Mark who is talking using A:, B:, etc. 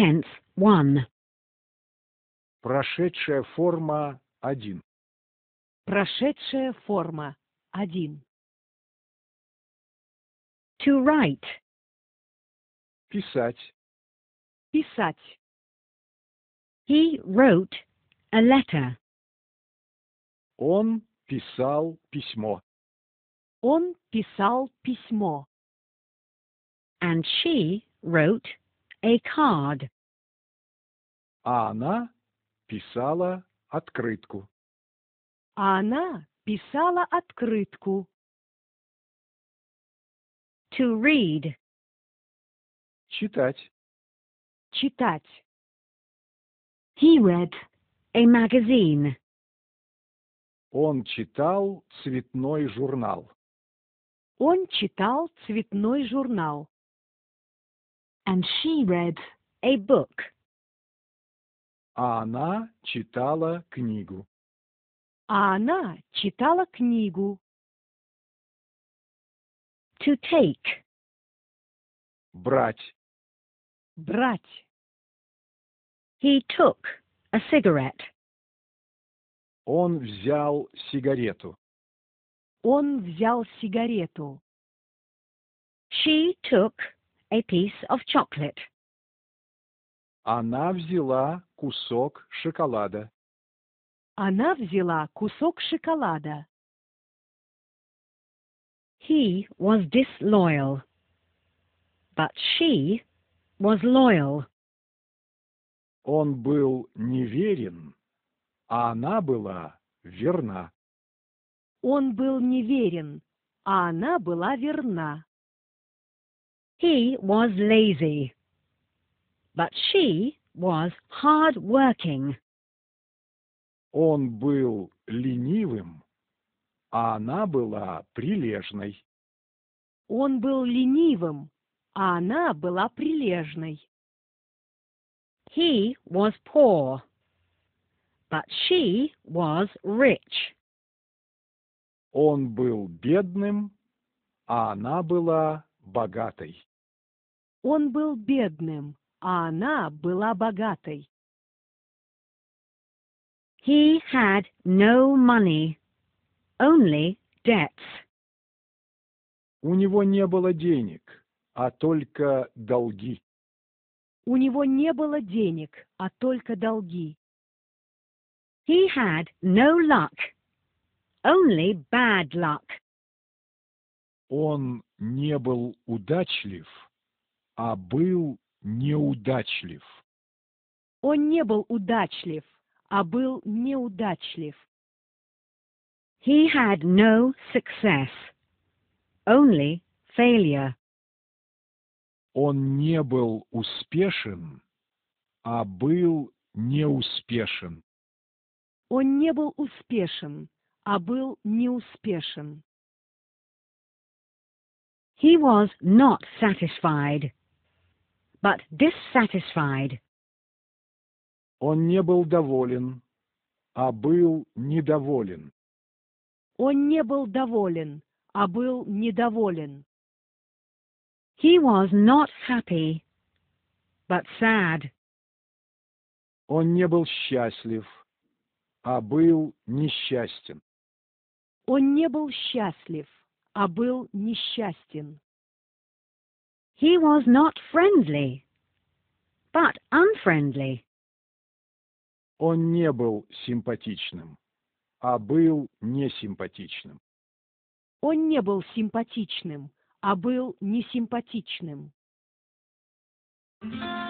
A: tense 1. Прошедшая форма 1.
B: Прошедшая форма 1. To write.
A: Писать. Писать. He
B: wrote a letter.
A: Он писал письмо.
B: Он писал письмо. And she wrote a
A: card. она писала открытку.
B: Она писала открытку. To read. Читать. Читать. He read a magazine.
A: Он читал цветной журнал.
B: Он читал цветной журнал. and she read a book.
A: Она читала книгу.
B: Она читала книгу. To take. Брать. Брать. He took a cigarette.
A: Он взял сигарету.
B: Он взял сигарету. She took a piece of chocolate.
A: Она взяла кусок шоколада.
B: Она взяла кусок шоколада. He was disloyal, but she was loyal.
A: Он был неверен, а она была верна.
B: Он был неверен, а она была верна. He was lazy, but she was hard-working.
A: Он был ленивым, а она была прилежной.
B: Он был ленивым, а она была прилежной. He was poor, but she was
A: rich. Он был бедным, а она была богатой.
B: Он был бедным, а она была богатой. He had no money, only debts.
A: У него не было денег, а только долги.
B: У него не было денег, а только долги. He had no luck, only bad luck.
A: Он не был удачлив, а был неудачлив.
B: Он не был удачлив, а был неудачлив. He had no success, only failure.
A: Он не был успешен, а был неуспешен.
B: Он не был успешен, а был неуспешен. He was not satisfied but dissatisfied.
A: Он не был доволен, а был недоволен.
B: Он не был доволен, а был недоволен. He was not happy, but sad.
A: Он не был счастлив, а был несчастен.
B: Он не был счастлив, а был несчастен. He was not friendly,
A: but unfriendly. Он не был симпатичным, а был несимпатичным. Он не был симпатичным,
B: а был несимпатичным. Thank you.